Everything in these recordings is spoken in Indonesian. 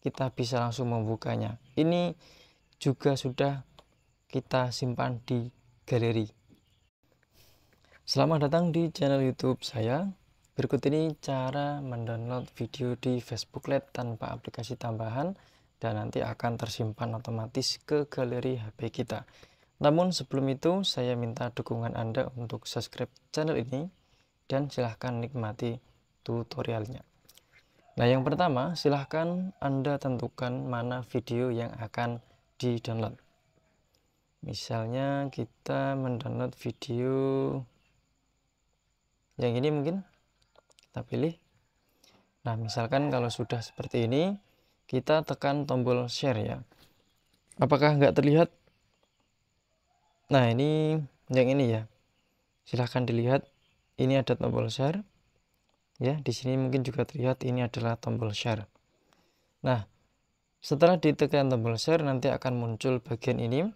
kita bisa langsung membukanya ini juga sudah kita simpan di galeri selamat datang di channel youtube saya berikut ini cara mendownload video di facebook Lite tanpa aplikasi tambahan dan nanti akan tersimpan otomatis ke galeri HP kita. Namun sebelum itu saya minta dukungan Anda untuk subscribe channel ini dan silahkan nikmati tutorialnya. Nah, yang pertama, silahkan Anda tentukan mana video yang akan di-download. Misalnya kita mendownload video yang ini mungkin kita pilih. Nah, misalkan kalau sudah seperti ini, kita tekan tombol share ya. Apakah nggak terlihat? Nah, ini yang ini ya. Silahkan dilihat. Ini ada tombol share. Ya, di sini mungkin juga terlihat ini adalah tombol share. Nah, setelah ditekan tombol share nanti akan muncul bagian ini.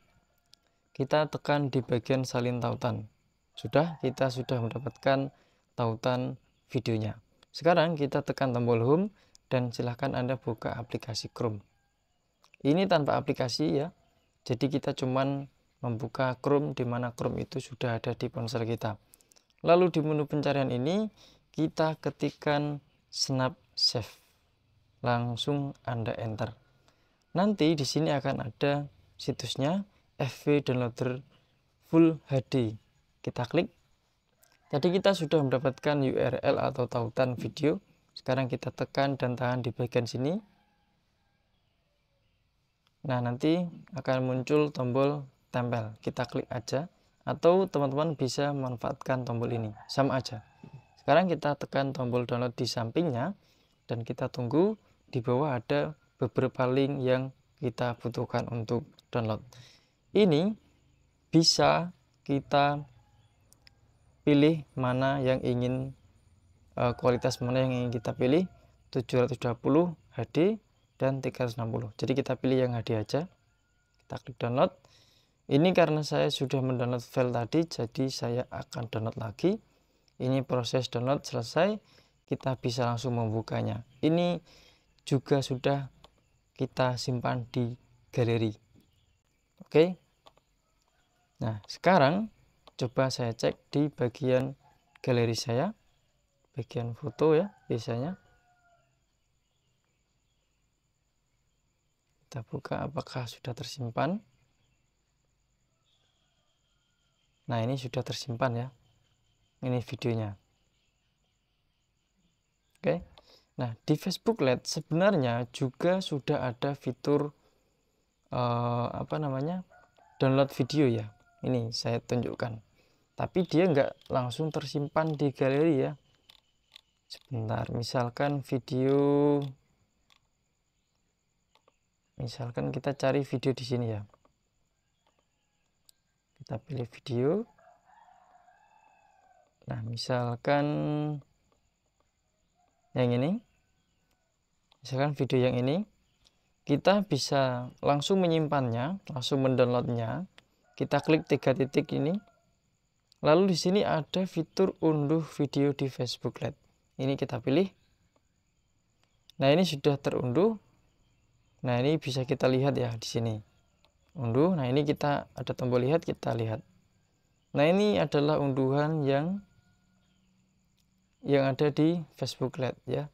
Kita tekan di bagian salin tautan. Sudah, kita sudah mendapatkan tautan videonya. Sekarang kita tekan tombol home dan silahkan Anda buka aplikasi Chrome. Ini tanpa aplikasi ya. Jadi kita cuman membuka Chrome di mana Chrome itu sudah ada di ponsel kita. Lalu di menu pencarian ini kita ketikkan snap save. Langsung Anda enter. Nanti di sini akan ada situsnya FV Downloader Full HD. Kita klik. jadi kita sudah mendapatkan URL atau tautan video. Sekarang kita tekan dan tahan di bagian sini. Nah, nanti akan muncul tombol tempel. Kita klik aja atau teman-teman bisa manfaatkan tombol ini. Sama aja. Sekarang kita tekan tombol download di sampingnya dan kita tunggu di bawah ada beberapa link yang kita butuhkan untuk download. Ini bisa kita pilih mana yang ingin eh, kualitas mana yang ingin kita pilih 720 HD dan 360 jadi kita pilih yang HD aja kita klik download ini karena saya sudah mendownload file tadi jadi saya akan download lagi ini proses download selesai kita bisa langsung membukanya ini juga sudah kita simpan di galeri oke nah sekarang coba saya cek di bagian galeri saya bagian foto ya biasanya kita buka apakah sudah tersimpan nah ini sudah tersimpan ya ini videonya oke nah di Facebook Lite sebenarnya juga sudah ada fitur uh, apa namanya download video ya ini saya tunjukkan tapi dia nggak langsung tersimpan di galeri ya sebentar misalkan video misalkan kita cari video di sini ya kita pilih video Nah, misalkan yang ini, misalkan video yang ini, kita bisa langsung menyimpannya, langsung mendownloadnya. Kita klik tiga titik ini. Lalu di sini ada fitur unduh video di Facebook Lite. Ini kita pilih. Nah, ini sudah terunduh. Nah, ini bisa kita lihat ya di sini. Unduh. Nah, ini kita ada tombol lihat, kita lihat. Nah, ini adalah unduhan yang yang ada di Facebook Lite ya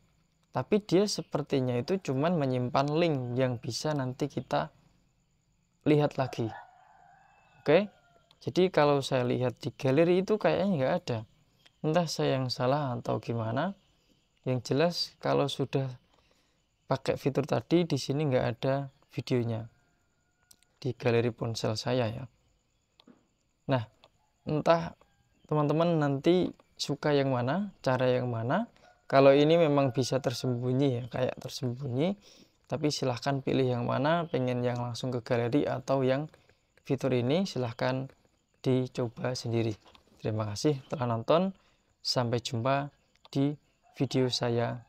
tapi dia sepertinya itu cuman menyimpan link yang bisa nanti kita lihat lagi oke jadi kalau saya lihat di galeri itu kayaknya nggak ada entah saya yang salah atau gimana yang jelas kalau sudah pakai fitur tadi di sini nggak ada videonya di galeri ponsel saya ya nah entah teman-teman nanti suka yang mana, cara yang mana. Kalau ini memang bisa tersembunyi ya, kayak tersembunyi. Tapi silahkan pilih yang mana, pengen yang langsung ke galeri atau yang fitur ini silahkan dicoba sendiri. Terima kasih telah nonton. Sampai jumpa di video saya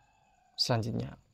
selanjutnya.